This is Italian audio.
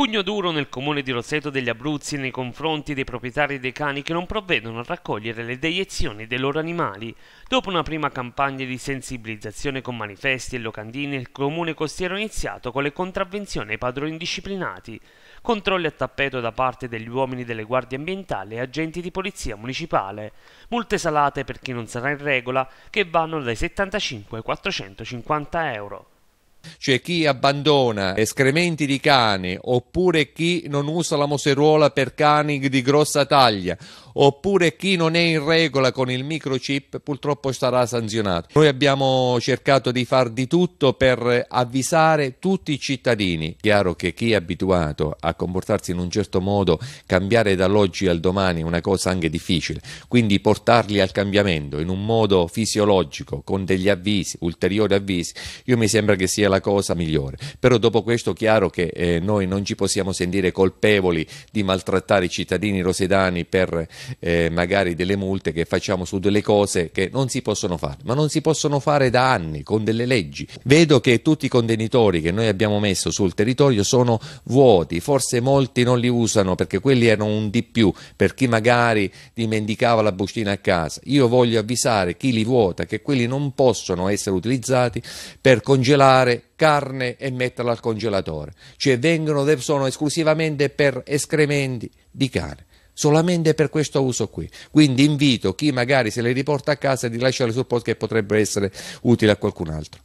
Pugno duro nel comune di Roseto degli Abruzzi nei confronti dei proprietari dei cani che non provvedono a raccogliere le deiezioni dei loro animali. Dopo una prima campagna di sensibilizzazione con manifesti e locandine, il comune costiero ha iniziato con le contravvenzioni ai padroni indisciplinati, controlli a tappeto da parte degli uomini delle guardie ambientali e agenti di polizia municipale, multe salate per chi non sarà in regola che vanno dai 75 ai 450 euro. Cioè chi abbandona escrementi di cane oppure chi non usa la museruola per cani di grossa taglia oppure chi non è in regola con il microchip purtroppo sarà sanzionato. Noi abbiamo cercato di far di tutto per avvisare tutti i cittadini. Chiaro che chi è abituato a comportarsi in un certo modo, cambiare dall'oggi al domani è una cosa anche difficile, quindi portarli al cambiamento in un modo fisiologico con degli avvisi, ulteriori avvisi, io mi sembra che sia la cosa migliore. Però dopo questo chiaro che eh, noi non ci possiamo sentire colpevoli di maltrattare i cittadini rosedani per eh, magari delle multe che facciamo su delle cose che non si possono fare, ma non si possono fare da anni con delle leggi. Vedo che tutti i contenitori che noi abbiamo messo sul territorio sono vuoti, forse molti non li usano perché quelli erano un di più per chi magari dimenticava la bustina a casa. Io voglio avvisare chi li vuota che quelli non possono essere utilizzati per congelare carne e metterla al congelatore, cioè vengono, sono esclusivamente per escrementi di cane solamente per questo uso qui. Quindi invito chi magari se le riporta a casa di lasciarle sul posto che potrebbe essere utile a qualcun altro.